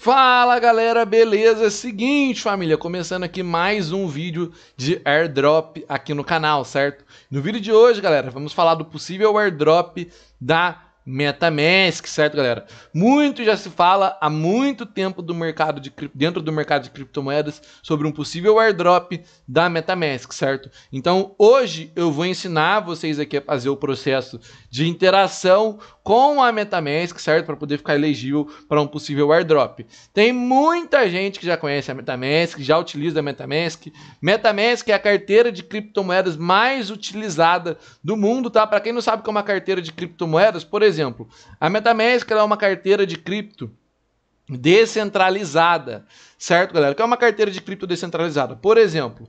Fala galera, beleza? É seguinte família, começando aqui mais um vídeo de airdrop aqui no canal, certo? No vídeo de hoje, galera, vamos falar do possível airdrop da MetaMask, certo, galera? Muito já se fala há muito tempo do mercado de dentro do mercado de criptomoedas sobre um possível airdrop da MetaMask, certo? Então, hoje eu vou ensinar vocês aqui a fazer o processo de interação com a MetaMask, certo? Para poder ficar elegível para um possível airdrop. Tem muita gente que já conhece a MetaMask, já utiliza a MetaMask. MetaMask é a carteira de criptomoedas mais utilizada do mundo, tá? Para quem não sabe que é uma carteira de criptomoedas, por exemplo, exemplo, a MetaMask é uma carteira de cripto descentralizada, certo, galera? que é uma carteira de cripto descentralizada? Por exemplo,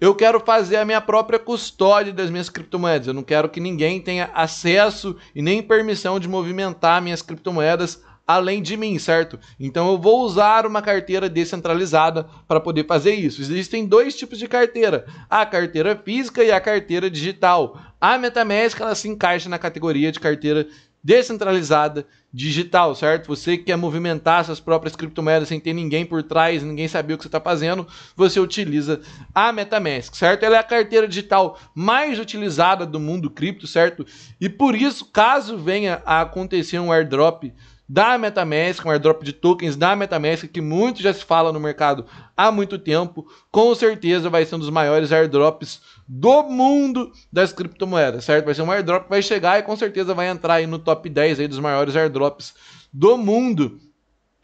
eu quero fazer a minha própria custódia das minhas criptomoedas. Eu não quero que ninguém tenha acesso e nem permissão de movimentar minhas criptomoedas além de mim, certo? Então eu vou usar uma carteira descentralizada para poder fazer isso. Existem dois tipos de carteira: a carteira física e a carteira digital. A MetaMask ela se encaixa na categoria de carteira descentralizada, digital, certo? Você que quer movimentar suas próprias criptomoedas sem ter ninguém por trás, ninguém saber o que você está fazendo, você utiliza a MetaMask, certo? Ela é a carteira digital mais utilizada do mundo cripto, certo? E por isso, caso venha a acontecer um airdrop da MetaMask, um airdrop de tokens da MetaMask, que muito já se fala no mercado há muito tempo, com certeza vai ser um dos maiores airdrops do mundo das criptomoedas, certo? Vai ser um airdrop que vai chegar e com certeza vai entrar aí no top 10 aí dos maiores airdrops do mundo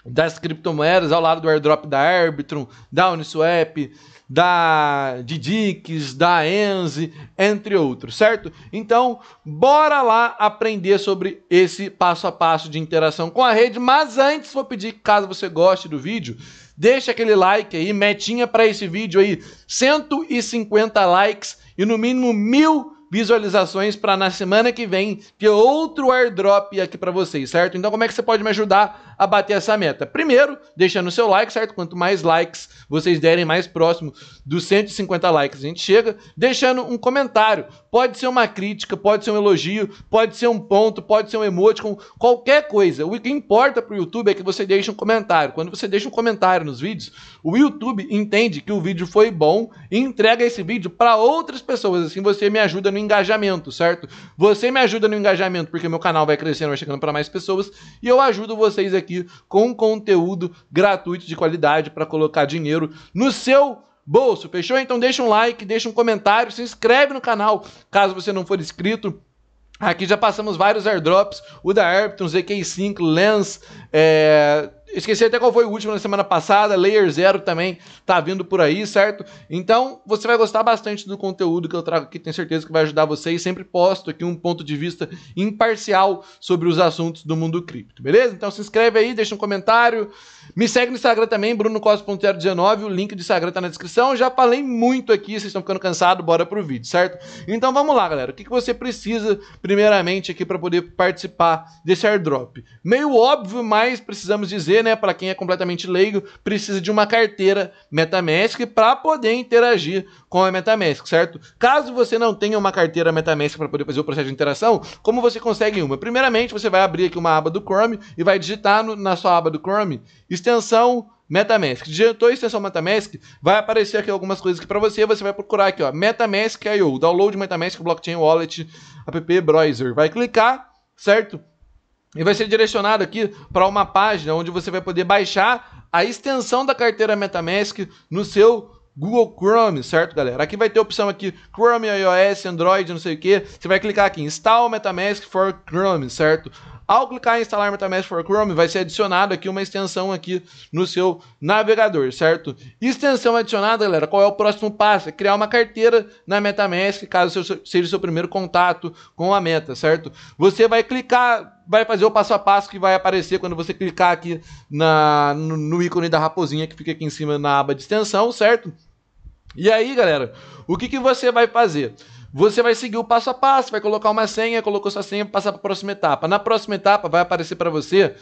das criptomoedas, ao lado do airdrop da Arbitrum, da Uniswap, da Didix, da Enze, entre outros, certo? Então, bora lá aprender sobre esse passo a passo de interação com a rede, mas antes vou pedir que caso você goste do vídeo, Deixa aquele like aí, metinha para esse vídeo aí, 150 likes e no mínimo mil visualizações para na semana que vem ter outro airdrop aqui para vocês, certo? Então, como é que você pode me ajudar a bater essa meta? Primeiro, deixando o seu like, certo? Quanto mais likes vocês derem, mais próximo dos 150 likes a gente chega. Deixando um comentário. Pode ser uma crítica, pode ser um elogio, pode ser um ponto, pode ser um emoticon, qualquer coisa. O que importa para o YouTube é que você deixe um comentário. Quando você deixa um comentário nos vídeos, o YouTube entende que o vídeo foi bom e entrega esse vídeo para outras pessoas. Assim você me ajuda no engajamento, certo? Você me ajuda no engajamento porque meu canal vai crescendo, vai chegando para mais pessoas e eu ajudo vocês aqui com conteúdo gratuito de qualidade para colocar dinheiro no seu bolso. Fechou? Então deixa um like, deixa um comentário, se inscreve no canal caso você não for inscrito. Aqui já passamos vários airdrops, o da Airpton, ZK5, Lens, é, Esqueci até qual foi o último na semana passada, Layer Zero também tá vindo por aí, certo? Então, você vai gostar bastante do conteúdo que eu trago aqui, tenho certeza que vai ajudar vocês. Sempre posto aqui um ponto de vista imparcial sobre os assuntos do mundo cripto, beleza? Então se inscreve aí, deixa um comentário, me segue no Instagram também, brunocos.019. o link do Instagram tá na descrição. Já falei muito aqui, vocês estão ficando cansados, bora pro vídeo, certo? Então vamos lá, galera. O que, que você precisa primeiramente aqui para poder participar desse airdrop? Meio óbvio, mas precisamos dizer né, para quem é completamente leigo, precisa de uma carteira MetaMask para poder interagir com a MetaMask, certo? Caso você não tenha uma carteira MetaMask para poder fazer o processo de interação, como você consegue uma? Primeiramente, você vai abrir aqui uma aba do Chrome e vai digitar no, na sua aba do Chrome extensão MetaMask. Digitou a extensão MetaMask, vai aparecer aqui algumas coisas aqui para você. Você vai procurar aqui, ó, MetaMask.io, download MetaMask Blockchain Wallet app browser. Vai clicar, certo? e vai ser direcionado aqui para uma página onde você vai poder baixar a extensão da carteira MetaMask no seu Google Chrome, certo, galera? Aqui vai ter a opção aqui, Chrome, iOS, Android, não sei o que. Você vai clicar aqui, Install MetaMask for Chrome, certo? Ao clicar em instalar MetaMask for Chrome, vai ser adicionado aqui uma extensão aqui no seu navegador, certo? Extensão adicionada, galera, qual é o próximo passo? É criar uma carteira na MetaMask, caso seja o seu primeiro contato com a meta, certo? Você vai clicar vai fazer o passo a passo que vai aparecer quando você clicar aqui na, no, no ícone da raposinha que fica aqui em cima na aba de extensão, certo? E aí, galera, o que, que você vai fazer? Você vai seguir o passo a passo, vai colocar uma senha, colocou sua senha, passar para a próxima etapa. Na próxima etapa vai aparecer para você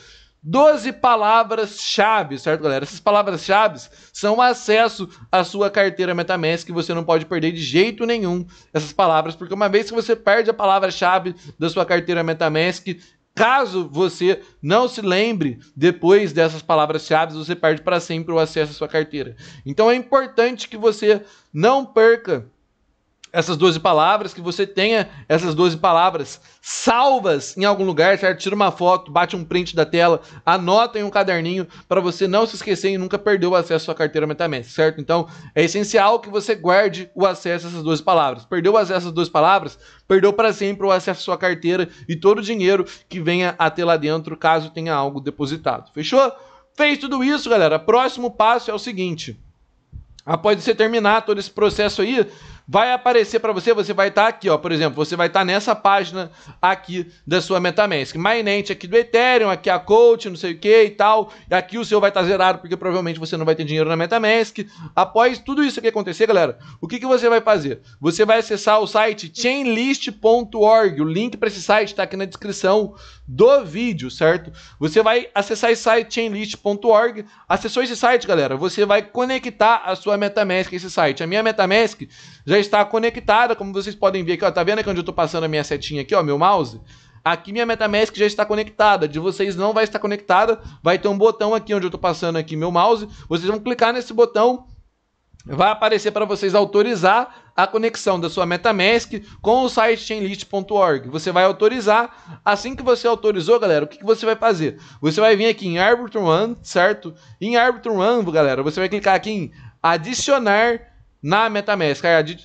12 palavras-chave, certo, galera? Essas palavras-chave são acesso à sua carteira MetaMask que você não pode perder de jeito nenhum essas palavras, porque uma vez que você perde a palavra-chave da sua carteira MetaMask, Caso você não se lembre depois dessas palavras-chave, você perde para sempre o acesso à sua carteira. Então é importante que você não perca essas 12 palavras, que você tenha essas 12 palavras salvas em algum lugar, certo? Tira uma foto, bate um print da tela, anota em um caderninho para você não se esquecer e nunca perder o acesso à sua carteira MetaMask, certo? Então, é essencial que você guarde o acesso a essas 12 palavras. Perdeu o acesso a essas 12 palavras, perdeu para sempre o acesso à sua carteira e todo o dinheiro que venha a ter lá dentro, caso tenha algo depositado. Fechou? Fez tudo isso, galera. Próximo passo é o seguinte: após você terminar todo esse processo aí, vai aparecer para você, você vai estar tá aqui, ó, por exemplo, você vai estar tá nessa página aqui da sua MetaMask. Mainnet aqui do Ethereum, aqui a Coach, não sei o que e tal. E aqui o seu vai estar tá zerado porque provavelmente você não vai ter dinheiro na MetaMask. Após tudo isso que acontecer, galera, o que, que você vai fazer? Você vai acessar o site chainlist.org. O link para esse site está aqui na descrição do vídeo, certo? Você vai acessar esse site chainlist.org. Acessou esse site, galera, você vai conectar a sua MetaMask a esse site. A minha MetaMask já está conectada, como vocês podem ver aqui, ó, tá vendo aqui onde eu tô passando a minha setinha aqui, ó, meu mouse? Aqui minha MetaMask já está conectada, de vocês não vai estar conectada, vai ter um botão aqui onde eu estou passando aqui meu mouse, vocês vão clicar nesse botão vai aparecer para vocês autorizar a conexão da sua MetaMask com o site chainlist.org. Você vai autorizar. Assim que você autorizou, galera, o que, que você vai fazer? Você vai vir aqui em Arbitrum One, certo? Em Arbitrum One, galera, você vai clicar aqui em adicionar na MetaMask,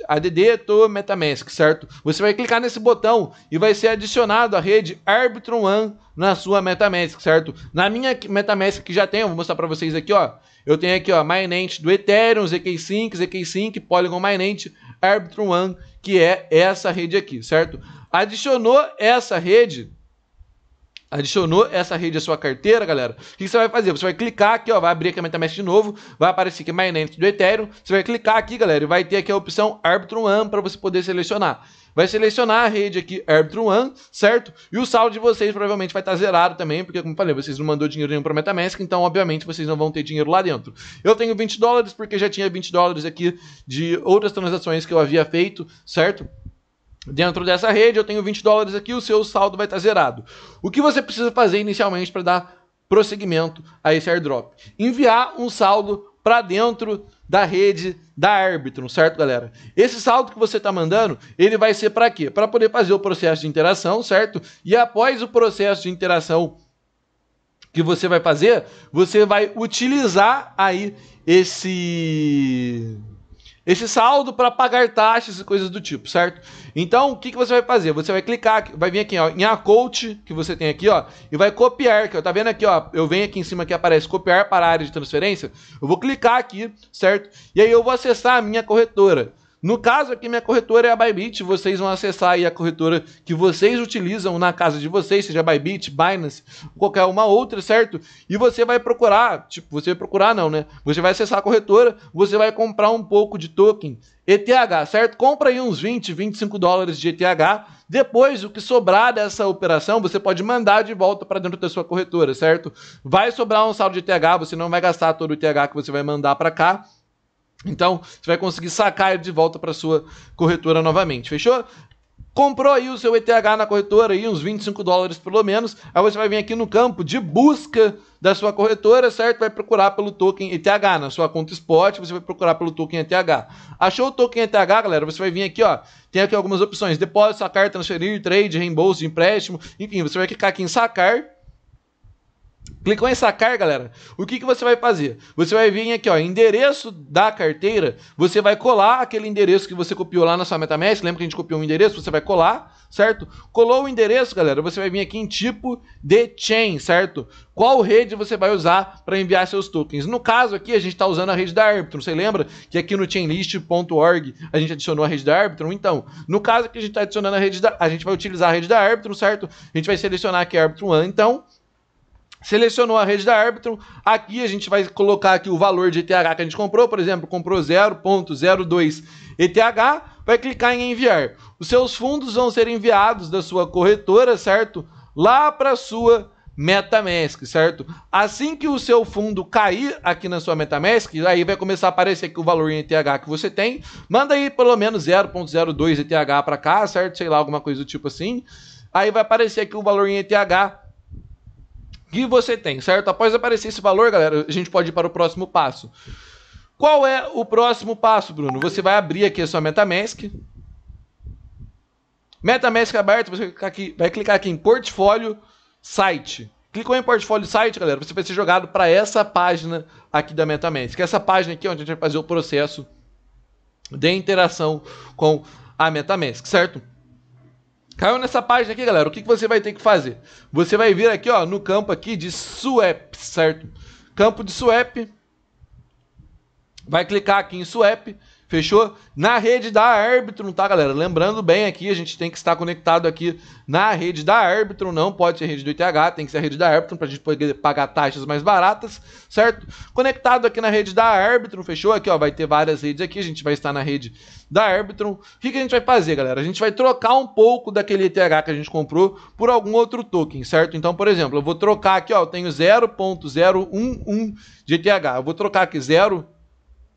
ADD é to MetaMask, certo? Você vai clicar nesse botão e vai ser adicionado a rede Arbitrum One na sua MetaMask, certo? Na minha MetaMask que já tem, eu vou mostrar para vocês aqui, ó. Eu tenho aqui, ó, Mainnet do Ethereum, ZK5, ZK5, Polygon Mainnet, Arbitrum One, que é essa rede aqui, certo? Adicionou essa rede, adicionou essa rede à sua carteira, galera, o que você vai fazer? Você vai clicar aqui, ó, vai abrir aqui a MetaMask de novo, vai aparecer aqui Mainnet do Ethereum, você vai clicar aqui, galera, e vai ter aqui a opção Arbitrum One para você poder selecionar. Vai selecionar a rede aqui Arbitrum One, certo? E o saldo de vocês provavelmente vai estar tá zerado também, porque como eu falei, vocês não mandou dinheiro nenhum para MetaMask, então obviamente vocês não vão ter dinheiro lá dentro. Eu tenho 20 dólares porque já tinha 20 dólares aqui de outras transações que eu havia feito, certo? Dentro dessa rede, eu tenho 20 dólares aqui, o seu saldo vai estar zerado. O que você precisa fazer inicialmente para dar prosseguimento a esse airdrop? Enviar um saldo para dentro da rede da Arbitrum, certo, galera? Esse saldo que você está mandando, ele vai ser para quê? Para poder fazer o processo de interação, certo? E após o processo de interação que você vai fazer, você vai utilizar aí esse esse saldo para pagar taxas e coisas do tipo, certo? Então, o que, que você vai fazer? Você vai clicar, vai vir aqui ó, em Account, que você tem aqui, ó, e vai copiar, que tá vendo aqui, ó, eu venho aqui em cima que aparece copiar para a área de transferência, eu vou clicar aqui, certo? E aí eu vou acessar a minha corretora. No caso aqui, minha corretora é a Bybit. Vocês vão acessar aí a corretora que vocês utilizam na casa de vocês, seja Bybit, Binance, qualquer uma outra, certo? E você vai procurar, tipo, você vai procurar não, né? Você vai acessar a corretora, você vai comprar um pouco de token ETH, certo? Compra aí uns 20, 25 dólares de ETH. Depois, o que sobrar dessa operação, você pode mandar de volta para dentro da sua corretora, certo? Vai sobrar um saldo de ETH, você não vai gastar todo o ETH que você vai mandar para cá então, você vai conseguir sacar ele de volta para sua corretora novamente, fechou? Comprou aí o seu ETH na corretora, aí uns 25 dólares pelo menos. Aí você vai vir aqui no campo de busca da sua corretora, certo? Vai procurar pelo token ETH na sua conta spot, você vai procurar pelo token ETH. Achou o token ETH, galera? Você vai vir aqui, ó. Tem aqui algumas opções: depósito, sacar, transferir, trade, reembolso, empréstimo. Enfim, você vai clicar aqui em sacar Clicou em sacar, galera. O que, que você vai fazer? Você vai vir aqui, ó, endereço da carteira. Você vai colar aquele endereço que você copiou lá na sua MetaMask. Lembra que a gente copiou um endereço? Você vai colar, certo? Colou o endereço, galera. Você vai vir aqui em tipo de chain, certo? Qual rede você vai usar para enviar seus tokens? No caso aqui, a gente está usando a rede da Arbitrum. Você lembra que aqui no chainlist.org a gente adicionou a rede da Arbitrum? Então, no caso que a gente está adicionando a rede da... A gente vai utilizar a rede da Arbitrum, certo? A gente vai selecionar aqui a Arbitrum, então... Selecionou a rede da árbitro. Aqui a gente vai colocar aqui o valor de ETH que a gente comprou. Por exemplo, comprou 0.02 ETH. Vai clicar em enviar. Os seus fundos vão ser enviados da sua corretora, certo? Lá para sua MetaMask, certo? Assim que o seu fundo cair aqui na sua MetaMask, aí vai começar a aparecer aqui o valor em ETH que você tem. Manda aí pelo menos 0.02 ETH para cá, certo? Sei lá, alguma coisa do tipo assim. Aí vai aparecer aqui o valor em ETH que você tem, certo? Após aparecer esse valor, galera, a gente pode ir para o próximo passo. Qual é o próximo passo, Bruno? Você vai abrir aqui a sua MetaMask. MetaMask aberto, você vai clicar aqui, vai clicar aqui em Portfólio Site. Clicou em Portfólio Site, galera, você vai ser jogado para essa página aqui da MetaMask. Essa página aqui é onde a gente vai fazer o processo de interação com a MetaMask, certo? Caiu nessa página aqui, galera. O que, que você vai ter que fazer? Você vai vir aqui, ó, no campo aqui de swap, certo? Campo de swap. Vai clicar aqui em swap Fechou? Na rede da Arbitrum, tá, galera? Lembrando bem aqui, a gente tem que estar conectado aqui na rede da Arbitrum, não pode ser rede do ETH tem que ser a rede da Arbitrum pra gente poder pagar taxas mais baratas, certo? Conectado aqui na rede da Arbitrum, fechou? Aqui, ó, vai ter várias redes aqui, a gente vai estar na rede da Arbitrum. O que, que a gente vai fazer, galera? A gente vai trocar um pouco daquele ETH que a gente comprou por algum outro token, certo? Então, por exemplo, eu vou trocar aqui, ó, eu tenho 0.011 de ETH, eu vou trocar aqui 0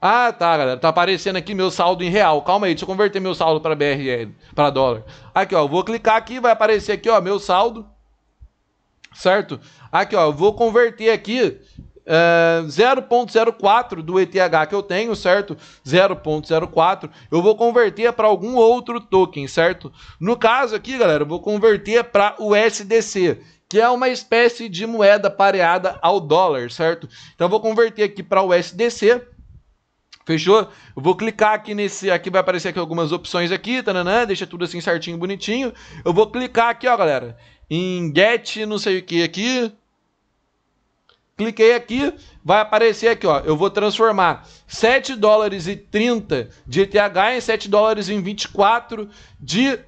Ah, tá, galera. Tá aparecendo aqui meu saldo em real. Calma aí, deixa eu converter meu saldo para BRL, para dólar. Aqui, ó, vou clicar aqui, vai aparecer aqui, ó, meu saldo. Certo? Aqui, ó, vou converter aqui é, eh, 0.04 do ETH que eu tenho, certo? 0.04, eu vou converter para algum outro token, certo? No caso aqui, galera, eu vou converter para o USDC, que é uma espécie de moeda pareada ao dólar, certo? Então eu vou converter aqui para o USDC Fechou? Eu vou clicar aqui nesse, aqui vai aparecer aqui algumas opções aqui, tananã, deixa tudo assim certinho, bonitinho. Eu vou clicar aqui, ó, galera, em get não sei o que aqui. Cliquei aqui, vai aparecer aqui, ó, eu vou transformar 7 dólares e 30 de ETH em 7 dólares e 24 de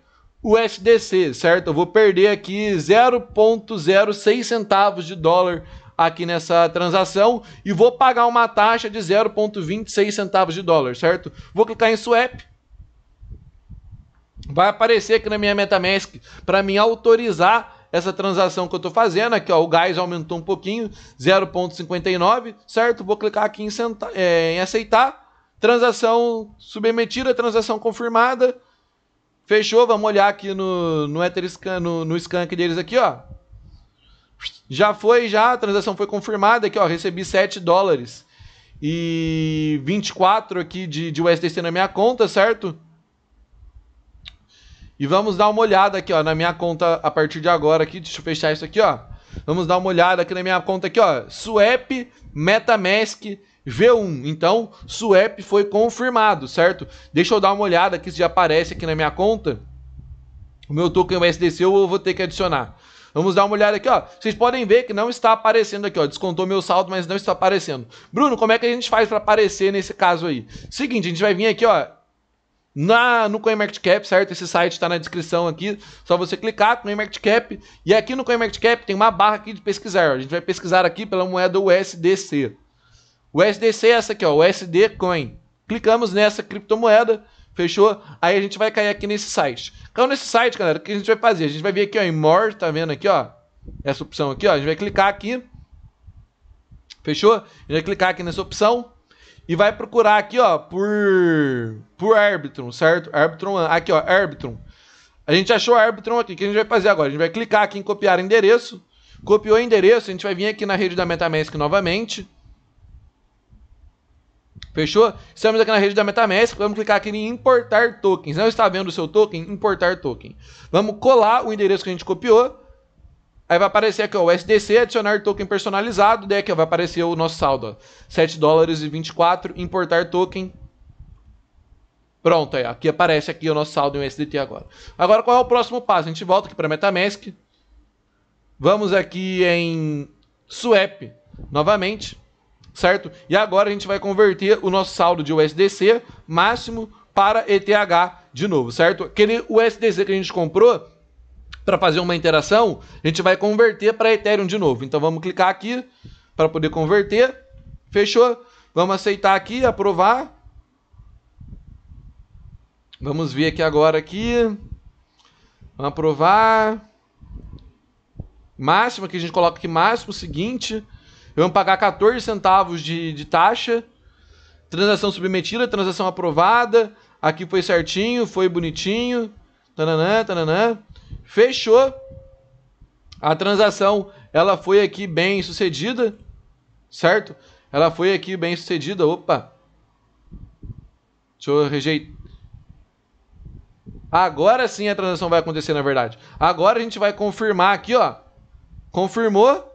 USDC, certo? Eu vou perder aqui 0.06 centavos de dólar aqui nessa transação e vou pagar uma taxa de 0,26 centavos de dólar, certo? Vou clicar em swap. Vai aparecer aqui na minha MetaMask para me autorizar essa transação que eu estou fazendo. Aqui, ó, o gás aumentou um pouquinho, 0,59, certo? Vou clicar aqui em, senta, é, em aceitar. Transação submetida, transação confirmada. Fechou, vamos olhar aqui no, no, Ether Scan, no, no Scan deles aqui, ó já foi, já, a transação foi confirmada aqui, ó, recebi 7 dólares e 24 aqui de, de USDC na minha conta, certo? E vamos dar uma olhada aqui, ó, na minha conta a partir de agora aqui, deixa eu fechar isso aqui, ó. Vamos dar uma olhada aqui na minha conta aqui, ó, Swap, MetaMask, V1. Então, Swap foi confirmado, certo? Deixa eu dar uma olhada aqui se já aparece aqui na minha conta. O meu token USDC eu vou ter que adicionar. Vamos dar uma olhada aqui, ó. Vocês podem ver que não está aparecendo aqui, ó. Descontou meu saldo, mas não está aparecendo. Bruno, como é que a gente faz para aparecer nesse caso aí? Seguinte, a gente vai vir aqui, ó, na, no CoinMarketCap, certo? Esse site está na descrição aqui, só você clicar, no CoinMarketCap, e aqui no CoinMarketCap tem uma barra aqui de pesquisar, a gente vai pesquisar aqui pela moeda USDC. O USDC é essa aqui, ó, USD Coin. Clicamos nessa criptomoeda, Fechou? Aí a gente vai cair aqui nesse site. Caiu então, nesse site, galera, o que a gente vai fazer? A gente vai vir aqui ó, em More, tá vendo aqui, ó? Essa opção aqui, ó. A gente vai clicar aqui. Fechou? A gente vai clicar aqui nessa opção e vai procurar aqui, ó, por por Arbitrum, certo? Arbitrum, aqui, ó, Arbitrum. A gente achou Arbitrum aqui. O que a gente vai fazer agora? A gente vai clicar aqui em copiar endereço. Copiou o endereço, a gente vai vir aqui na rede da MetaMask novamente. Fechou? Estamos aqui na rede da MetaMask, vamos clicar aqui em importar tokens. Não está vendo o seu token? Importar token. Vamos colar o endereço que a gente copiou. Aí vai aparecer aqui ó, o SDC, adicionar token personalizado, daí aqui ó, vai aparecer o nosso saldo, ó, 7 dólares e 24, importar token. Pronto, aí, aqui aparece aqui o nosso saldo em USDT agora. Agora qual é o próximo passo? A gente volta aqui para MetaMask. Vamos aqui em Swap novamente certo? E agora a gente vai converter o nosso saldo de USDC máximo para ETH de novo, certo? Aquele USDC que a gente comprou para fazer uma interação, a gente vai converter para Ethereum de novo. Então vamos clicar aqui para poder converter. Fechou? Vamos aceitar aqui, aprovar. Vamos ver aqui agora aqui. Vamos aprovar. Máximo, que a gente coloca aqui máximo, seguinte. Vamos pagar 14 centavos de, de taxa. Transação submetida, transação aprovada. Aqui foi certinho, foi bonitinho. Tananã, tananã. Fechou. A transação, ela foi aqui bem sucedida, certo? Ela foi aqui bem sucedida. Opa. Deixa eu rejeitar. Agora sim a transação vai acontecer, na verdade. Agora a gente vai confirmar aqui, ó. Confirmou.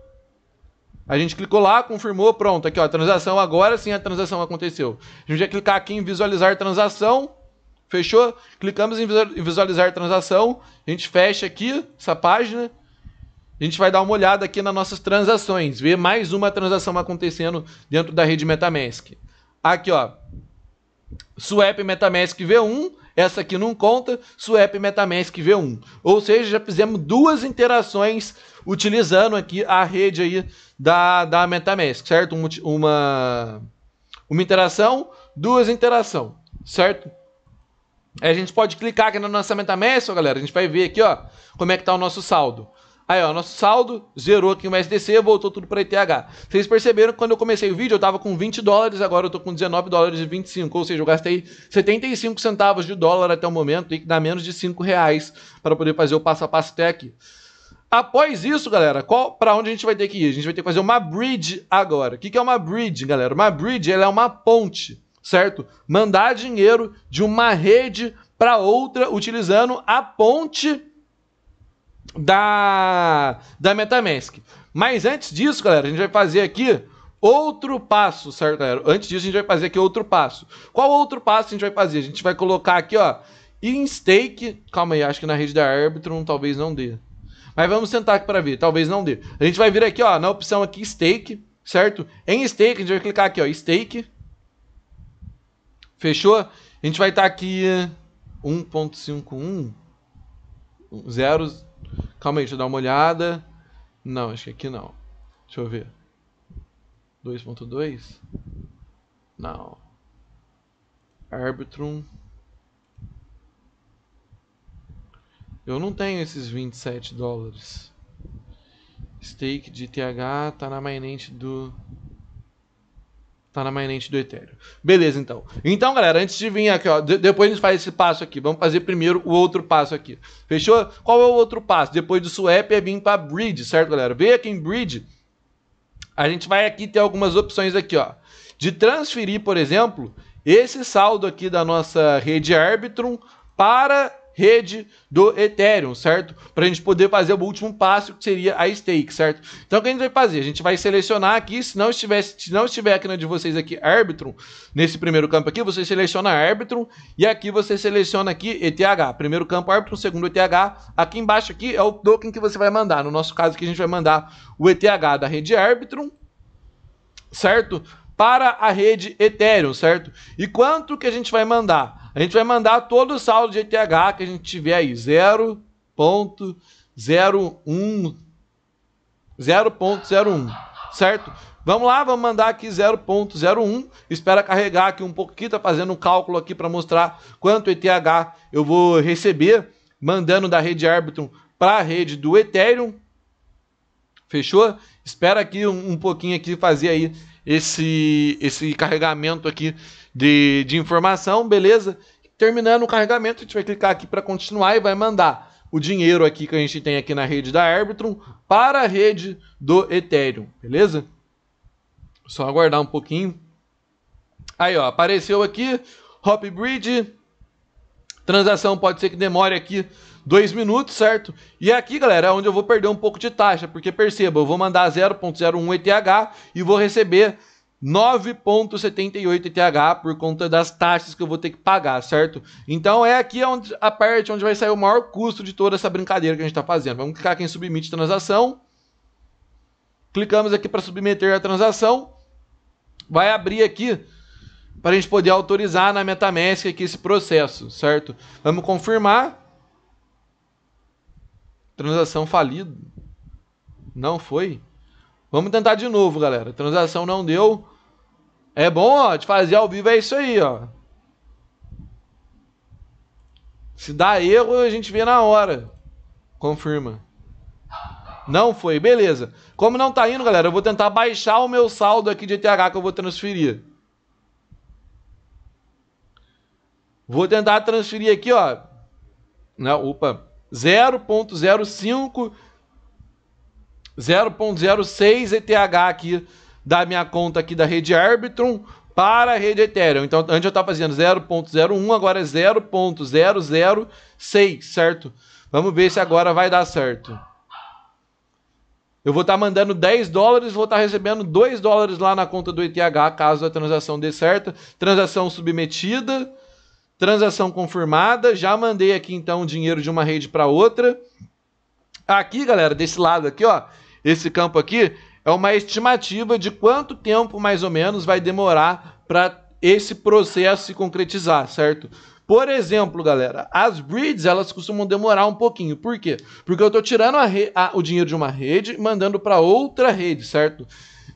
A gente clicou lá, confirmou, pronto, aqui ó, transação agora sim a transação aconteceu. A gente vai clicar aqui em visualizar transação, fechou? Clicamos em visualizar transação, a gente fecha aqui essa página, a gente vai dar uma olhada aqui nas nossas transações, ver mais uma transação acontecendo dentro da rede Metamask. Aqui ó, Swap Metamask V1, essa aqui não conta, Swap Metamask V1. Ou seja, já fizemos duas interações utilizando aqui a rede aí da, da MetaMask, certo? uma, uma interação, duas interação, certo? Aí a gente pode clicar aqui na nossa MetaMask, ó, galera, a gente vai ver aqui, ó, como é que tá o nosso saldo. Aí, ó, nosso saldo zerou aqui o SDC, voltou tudo para ETH. Vocês perceberam que quando eu comecei o vídeo eu tava com 20 dólares, agora eu tô com 19 dólares e 25, ou seja, eu gastei 75 centavos de dólar até o momento e que dá menos de 5 reais para poder fazer o passo a passo até aqui. Após isso, galera, para onde a gente vai ter que ir? A gente vai ter que fazer uma bridge agora. O que, que é uma bridge, galera? Uma bridge ela é uma ponte, certo? Mandar dinheiro de uma rede para outra utilizando a ponte da, da Metamask. Mas antes disso, galera, a gente vai fazer aqui outro passo, certo, galera? Antes disso, a gente vai fazer aqui outro passo. Qual outro passo a gente vai fazer? A gente vai colocar aqui, ó, em stake. Calma aí, acho que na rede da Arbitrum talvez não dê. Mas vamos sentar aqui para ver, talvez não dê. A gente vai vir aqui, ó, na opção aqui steak, certo? Em steak, a gente vai clicar aqui, ó, steak. Fechou? A gente vai estar tá aqui 1.51 eh, 0 Calma aí, deixa eu dar uma olhada. Não, acho que aqui não. Deixa eu ver. 2.2? Não. Arbitrum Eu não tenho esses 27 dólares. Stake de TH tá na mainnet do tá na mainnet do Ethereum. Beleza, então. Então, galera, antes de vir aqui, ó, de depois a gente faz esse passo aqui. Vamos fazer primeiro o outro passo aqui. Fechou? Qual é o outro passo? Depois do swap é vir para bridge, certo, galera? Vem aqui em bridge. A gente vai aqui ter algumas opções aqui, ó, de transferir, por exemplo, esse saldo aqui da nossa rede Arbitrum para rede do Ethereum, certo? Para a gente poder fazer o último passo, que seria a stake, certo? Então, o que a gente vai fazer? A gente vai selecionar aqui, se não estiver, se não estiver aqui na de vocês aqui, Arbitrum, nesse primeiro campo aqui, você seleciona Arbitrum, e aqui você seleciona aqui ETH, primeiro campo Arbitrum, segundo ETH, aqui embaixo aqui é o token que você vai mandar, no nosso caso aqui a gente vai mandar o ETH da rede Arbitrum, certo? Para a rede Ethereum, certo? E quanto que a gente vai mandar? A gente vai mandar todo o saldo de ETH que a gente tiver aí, 0.01, 0.01, certo? Vamos lá, vamos mandar aqui 0.01, espera carregar aqui um pouquinho, tá fazendo um cálculo aqui para mostrar quanto ETH eu vou receber, mandando da rede Arbitrum para a rede do Ethereum, fechou? Espera aqui um, um pouquinho aqui, fazer aí esse, esse carregamento aqui de, de informação, beleza? Terminando o carregamento, a gente vai clicar aqui para continuar e vai mandar o dinheiro aqui que a gente tem aqui na rede da Arbitrum para a rede do Ethereum, beleza? Só aguardar um pouquinho. Aí, ó, apareceu aqui, Hop Bridge. Transação pode ser que demore aqui dois minutos, certo? E aqui, galera, é onde eu vou perder um pouco de taxa, porque perceba, eu vou mandar 0.01 ETH e vou receber 9.78 ETH por conta das taxas que eu vou ter que pagar, certo? Então é aqui onde, a parte onde vai sair o maior custo de toda essa brincadeira que a gente está fazendo. Vamos clicar aqui em submit transação. Clicamos aqui para submeter a transação. Vai abrir aqui para a gente poder autorizar na MetaMask aqui esse processo, certo? Vamos confirmar. Transação falida. Não foi? Vamos tentar de novo, galera. Transação não deu. É bom, ó, de fazer ao vivo é isso aí, ó. Se dá erro, a gente vê na hora. Confirma. Não foi, beleza. Como não tá indo, galera, eu vou tentar baixar o meu saldo aqui de ETH que eu vou transferir. Vou tentar transferir aqui, ó. Não, opa. 0.05, 0.06 ETH aqui da minha conta aqui da rede Arbitrum para a rede Ethereum. Então, antes eu estava fazendo 0.01, agora é 0.006, certo? Vamos ver se agora vai dar certo. Eu vou estar tá mandando 10 dólares, vou estar tá recebendo 2 dólares lá na conta do ETH, caso a transação dê certo. Transação submetida. Transação confirmada. Já mandei aqui então o dinheiro de uma rede para outra. Aqui, galera, desse lado aqui, ó, esse campo aqui é uma estimativa de quanto tempo mais ou menos vai demorar para esse processo se concretizar, certo? Por exemplo, galera, as breeds elas costumam demorar um pouquinho. Por quê? Porque eu estou tirando a a, o dinheiro de uma rede e mandando para outra rede, certo?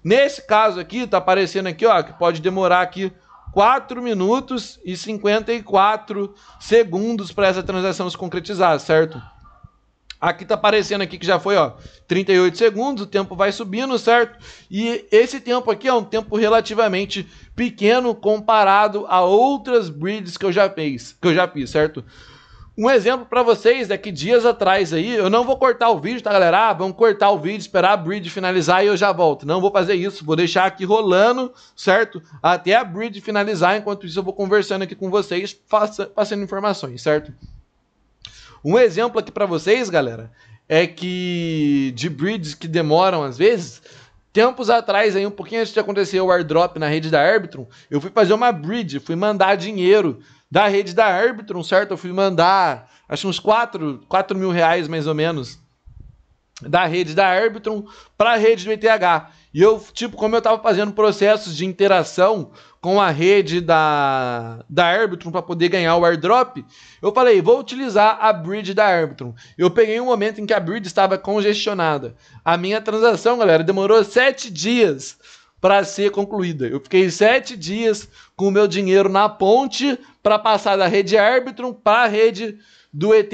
Nesse caso aqui, tá aparecendo aqui, ó, que pode demorar aqui 4 minutos e 54 segundos para essa transação se concretizar, certo? Aqui está aparecendo aqui que já foi, ó, 38 segundos, o tempo vai subindo, certo? E esse tempo aqui é um tempo relativamente pequeno comparado a outras breeds que eu já fiz, que eu já fiz, certo? Um exemplo para vocês, é que dias atrás aí, eu não vou cortar o vídeo, tá galera? Ah, vamos cortar o vídeo, esperar a Bridge finalizar e eu já volto. Não vou fazer isso, vou deixar aqui rolando, certo? Até a Bridge finalizar, enquanto isso eu vou conversando aqui com vocês, passando informações, certo? Um exemplo aqui para vocês, galera, é que de bridges que demoram às vezes, Tempos atrás, aí, um pouquinho antes de acontecer o airdrop na rede da Arbitrum, eu fui fazer uma bridge, fui mandar dinheiro da rede da Arbitrum, certo? Eu fui mandar, acho uns 4, 4 mil reais mais ou menos, da rede da Arbitrum para a rede do ETH. E eu, tipo, como eu estava fazendo processos de interação com a rede da, da Arbitrum para poder ganhar o airdrop, eu falei, vou utilizar a bridge da Arbitrum. Eu peguei um momento em que a bridge estava congestionada. A minha transação, galera, demorou 7 dias para ser concluída. Eu fiquei sete dias com o meu dinheiro na ponte para passar da rede Arbitrum para a rede do ETH,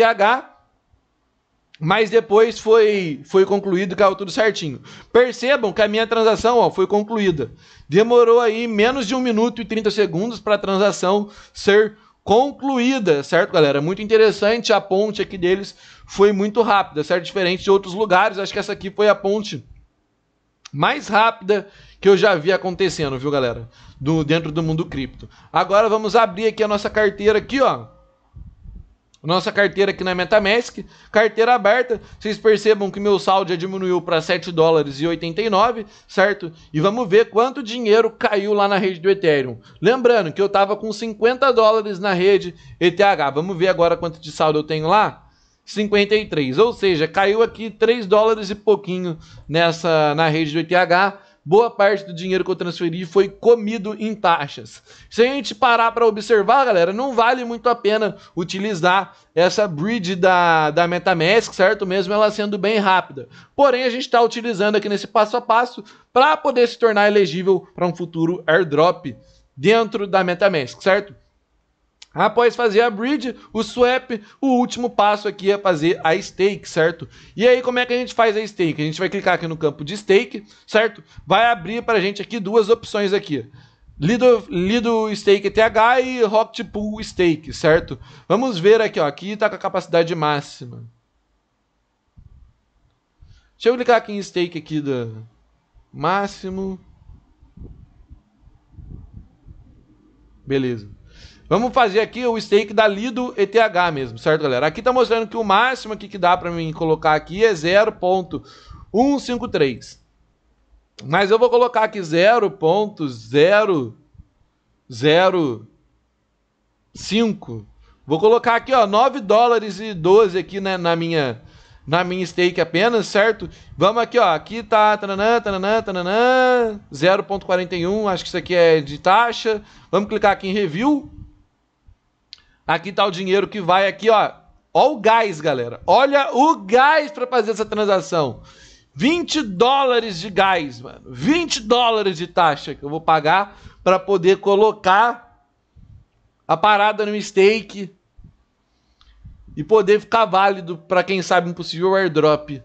mas depois foi, foi concluído e caiu tudo certinho. Percebam que a minha transação ó, foi concluída. Demorou aí menos de 1 minuto e 30 segundos para a transação ser concluída, certo, galera? Muito interessante, a ponte aqui deles foi muito rápida, certo? Diferente de outros lugares, acho que essa aqui foi a ponte mais rápida que eu já vi acontecendo, viu, galera? Do, dentro do mundo cripto. Agora vamos abrir aqui a nossa carteira aqui, ó. Nossa carteira aqui na MetaMask, carteira aberta. Vocês percebam que meu saldo já diminuiu para 7 dólares e 89, certo? E vamos ver quanto dinheiro caiu lá na rede do Ethereum. Lembrando que eu estava com 50 dólares na rede ETH. Vamos ver agora quanto de saldo eu tenho lá? 53, ou seja, caiu aqui 3 dólares e pouquinho nessa na rede do ETH boa parte do dinheiro que eu transferi foi comido em taxas. Se a gente parar para observar, galera, não vale muito a pena utilizar essa bridge da, da Metamask, certo? Mesmo ela sendo bem rápida. Porém, a gente está utilizando aqui nesse passo a passo para poder se tornar elegível para um futuro airdrop dentro da MetaMask, certo? Após fazer a bridge, o swap, o último passo aqui é fazer a stake, certo? E aí como é que a gente faz a stake? A gente vai clicar aqui no campo de stake, certo? Vai abrir para a gente aqui duas opções aqui. Lido, Lido Stake TH e Rocket Pool Stake, certo? Vamos ver aqui, ó. Aqui está com a capacidade máxima. Deixa eu clicar aqui em stake aqui do máximo. Beleza. Vamos fazer aqui o stake da Lido ETH mesmo, certo, galera? Aqui tá mostrando que o máximo aqui que dá para mim colocar aqui é 0.153. Mas eu vou colocar aqui 0.005. Vou colocar aqui, ó, 9 dólares e 12 aqui né, na minha na minha stake apenas, certo? Vamos aqui, ó. Aqui tá 0.41, acho que isso aqui é de taxa. Vamos clicar aqui em review. Aqui está o dinheiro que vai aqui, ó. Ó o gás, galera. Olha o gás para fazer essa transação. 20 dólares de gás, mano. 20 dólares de taxa que eu vou pagar para poder colocar a parada no stake e poder ficar válido para quem sabe um possível airdrop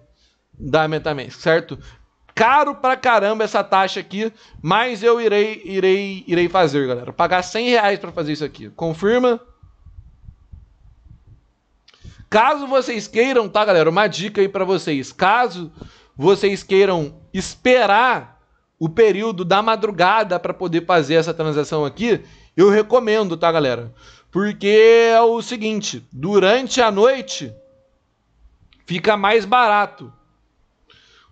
da MetaMask, certo? Caro pra caramba essa taxa aqui, mas eu irei irei irei fazer, galera. Pagar 100 reais para fazer isso aqui. Confirma? Caso vocês queiram, tá, galera? Uma dica aí para vocês. Caso vocês queiram esperar o período da madrugada para poder fazer essa transação aqui, eu recomendo, tá, galera? Porque é o seguinte, durante a noite fica mais barato.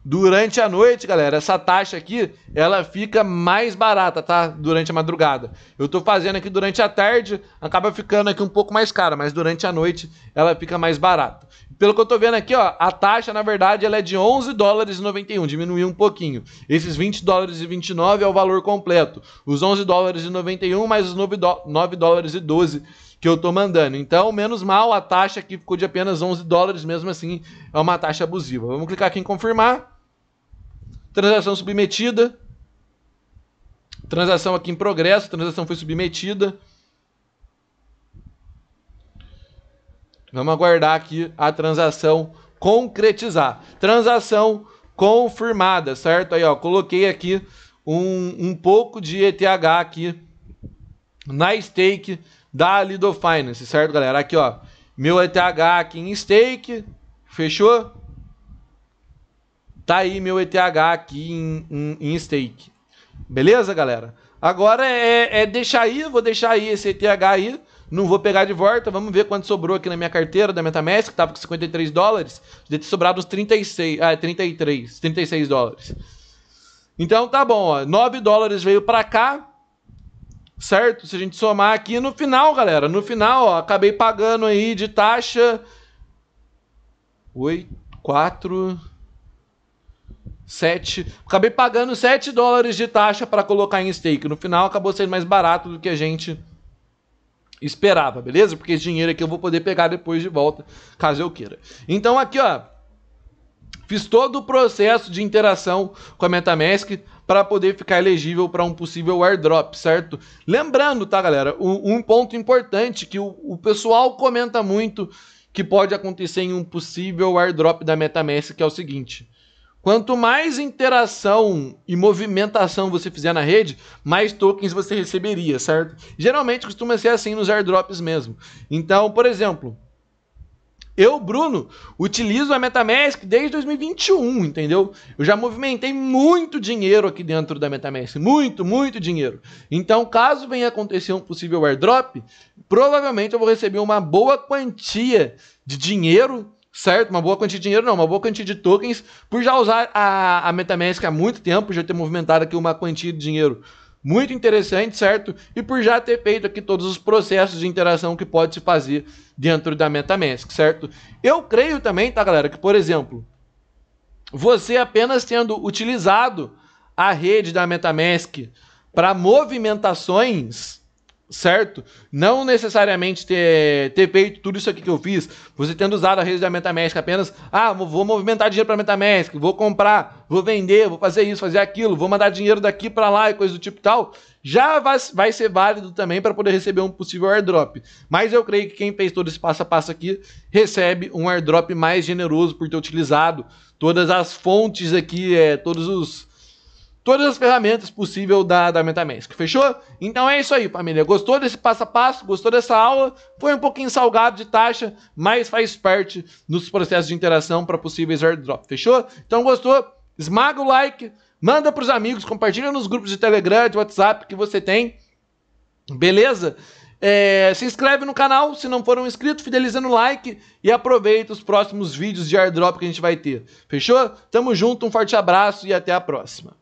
Durante a noite, galera, essa taxa aqui, ela fica mais barata, tá? Durante a madrugada. Eu tô fazendo aqui durante a tarde, acaba ficando aqui um pouco mais cara, mas durante a noite ela fica mais barata. Pelo que eu tô vendo aqui, ó, a taxa, na verdade, ela é de 11 dólares e 91, diminuiu um pouquinho. Esses 20 dólares e 29 é o valor completo. Os 11 dólares e 91 mais os 9 dólares e 12 que eu tô mandando. Então, menos mal, a taxa aqui ficou de apenas 11 dólares, mesmo assim é uma taxa abusiva. Vamos clicar aqui em confirmar. Transação submetida. Transação aqui em progresso, transação foi submetida. Vamos aguardar aqui a transação concretizar. Transação confirmada, certo? Aí, ó, coloquei aqui um, um pouco de ETH aqui na stake da Lido Finance, certo, galera? Aqui, ó, meu ETH aqui em stake, fechou? Tá aí meu ETH aqui em, em, em stake. Beleza, galera? Agora é, é, é deixar aí, vou deixar aí esse ETH aí, não vou pegar de volta, vamos ver quanto sobrou aqui na minha carteira da MetaMask, que tava com 53 dólares, deve ter sobrado uns 36, ah, 33, é, 36 dólares. Então tá bom, ó, 9 dólares veio para cá, certo? Se a gente somar aqui no final, galera, no final, ó, acabei pagando aí de taxa 8, 4, 7. Acabei pagando 7 dólares de taxa para colocar em stake. No final acabou sendo mais barato do que a gente esperava, beleza? Porque esse dinheiro aqui eu vou poder pegar depois de volta, caso eu queira. Então aqui, ó, fiz todo o processo de interação com a MetaMask para poder ficar elegível para um possível airdrop, certo? Lembrando, tá, galera, um ponto importante que o, o pessoal comenta muito que pode acontecer em um possível airdrop da MetaMask, que é o seguinte. Quanto mais interação e movimentação você fizer na rede, mais tokens você receberia, certo? Geralmente costuma ser assim nos airdrops mesmo. Então, por exemplo, eu, Bruno, utilizo a MetaMask desde 2021, entendeu? Eu já movimentei muito dinheiro aqui dentro da MetaMask, muito, muito dinheiro. Então, caso venha acontecer um possível airdrop, provavelmente eu vou receber uma boa quantia de dinheiro, certo? Uma boa quantia de dinheiro, não, uma boa quantia de tokens, por já usar a, a MetaMask há muito tempo, já ter movimentado aqui uma quantia de dinheiro muito interessante, certo? E por já ter feito aqui todos os processos de interação que pode se fazer dentro da MetaMask, certo? Eu creio também, tá, galera, que, por exemplo, você apenas tendo utilizado a rede da MetaMask para movimentações certo? Não necessariamente ter, ter feito tudo isso aqui que eu fiz, você tendo usado a rede da MetaMask apenas, ah, vou movimentar dinheiro para MetaMask, vou comprar, vou vender, vou fazer isso, fazer aquilo, vou mandar dinheiro daqui para lá e coisa do tipo tal, já vai, vai ser válido também para poder receber um possível airdrop. Mas eu creio que quem fez todo esse passo a passo aqui recebe um airdrop mais generoso por ter utilizado todas as fontes aqui, é, todos os todas as ferramentas possíveis da, da MetaMask. Fechou? Então é isso aí, família. Gostou desse passo a passo? Gostou dessa aula? Foi um pouquinho salgado de taxa, mas faz parte dos processos de interação para possíveis airdrop. Fechou? Então gostou? Esmaga o like, manda para os amigos, compartilha nos grupos de Telegram, de WhatsApp que você tem. Beleza? É, se inscreve no canal se não for um inscrito, fidelizando o like e aproveita os próximos vídeos de airdrop que a gente vai ter. Fechou? Tamo junto, um forte abraço e até a próxima.